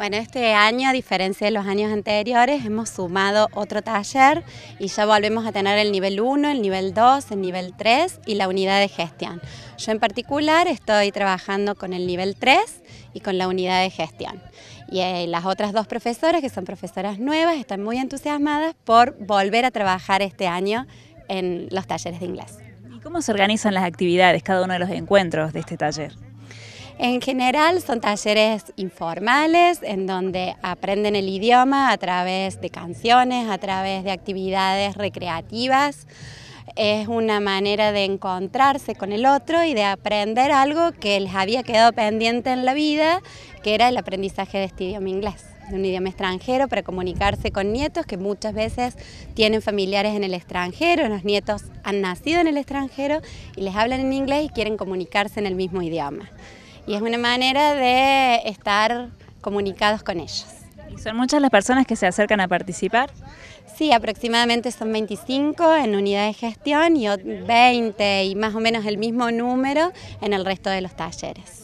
Bueno, este año, a diferencia de los años anteriores, hemos sumado otro taller y ya volvemos a tener el nivel 1, el nivel 2, el nivel 3 y la unidad de gestión. Yo en particular estoy trabajando con el nivel 3 y con la unidad de gestión. Y eh, las otras dos profesoras, que son profesoras nuevas, están muy entusiasmadas por volver a trabajar este año en los talleres de inglés. ¿Y cómo se organizan las actividades, cada uno de los encuentros de este taller? En general son talleres informales en donde aprenden el idioma a través de canciones, a través de actividades recreativas. Es una manera de encontrarse con el otro y de aprender algo que les había quedado pendiente en la vida, que era el aprendizaje de este idioma inglés de un idioma extranjero para comunicarse con nietos que muchas veces tienen familiares en el extranjero, los nietos han nacido en el extranjero y les hablan en inglés y quieren comunicarse en el mismo idioma y es una manera de estar comunicados con ellos. son muchas las personas que se acercan a participar? Sí, aproximadamente son 25 en unidad de gestión y 20 y más o menos el mismo número en el resto de los talleres.